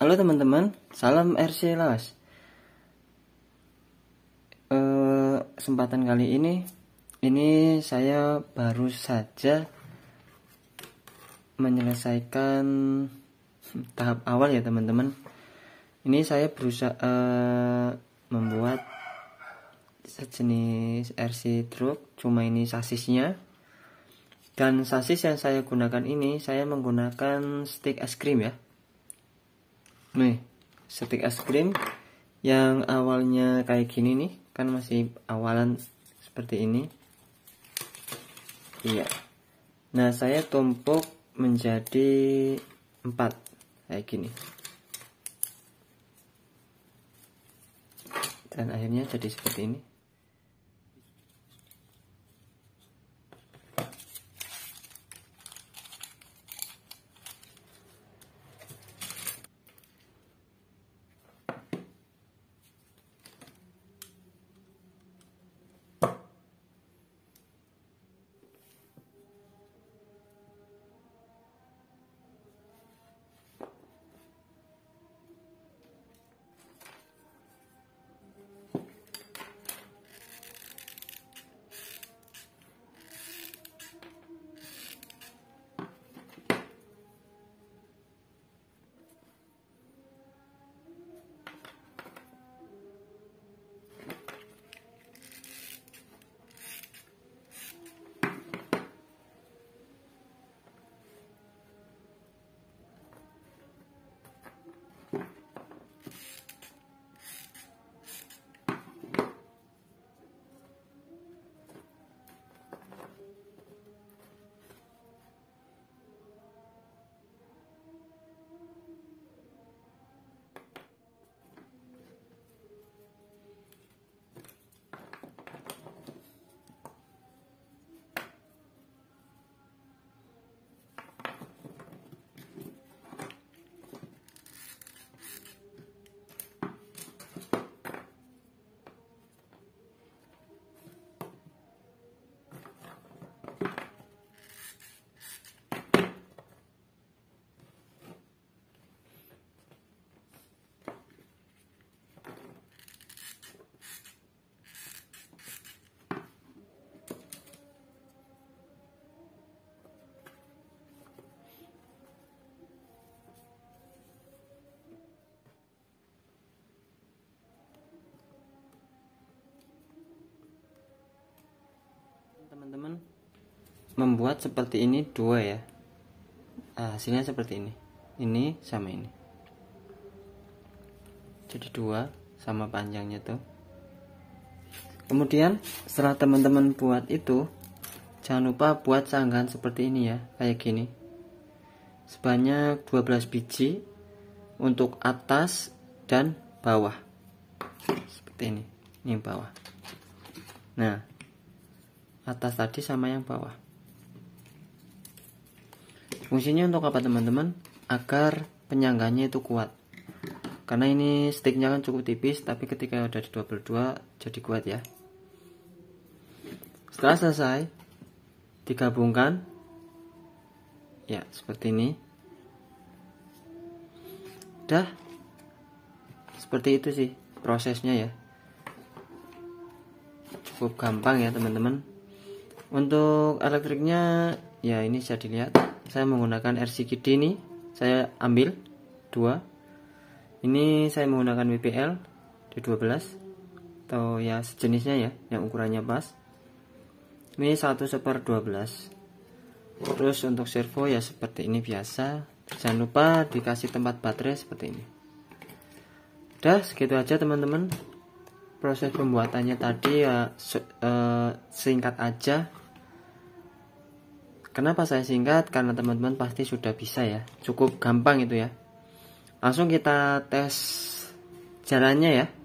Halo teman-teman, salam RC Las. E, eh, kesempatan kali ini, ini saya baru saja menyelesaikan tahap awal ya teman-teman. Ini saya berusaha e, membuat sejenis RC truk, cuma ini sasisnya. Dan sasis yang saya gunakan ini, saya menggunakan stick es krim ya nih stick es krim yang awalnya kayak gini nih kan masih awalan seperti ini iya nah saya tumpuk menjadi empat kayak gini dan akhirnya jadi seperti ini membuat seperti ini dua ya ah, hasilnya seperti ini ini sama ini jadi dua sama panjangnya tuh kemudian setelah teman-teman buat itu jangan lupa buat sanggahan seperti ini ya kayak gini sebanyak 12 biji untuk atas dan bawah seperti ini ini bawah nah atas tadi sama yang bawah Fungsinya untuk apa teman-teman? Agar penyangganya itu kuat. Karena ini sticknya kan cukup tipis, tapi ketika udah di double dua jadi kuat ya. Setelah selesai, digabungkan. Ya, seperti ini. Dah. Seperti itu sih prosesnya ya. Cukup gampang ya teman-teman. Untuk elektriknya ya ini bisa dilihat saya menggunakan RCQD ini saya ambil dua ini saya menggunakan WPL D12 atau ya sejenisnya ya yang ukurannya pas ini 1 seper 12 terus untuk servo ya seperti ini biasa jangan lupa dikasih tempat baterai seperti ini udah segitu aja teman-teman proses pembuatannya tadi ya uh, singkat aja Kenapa saya singkat? Karena teman-teman pasti sudah bisa ya. Cukup gampang itu ya. Langsung kita tes jalannya ya.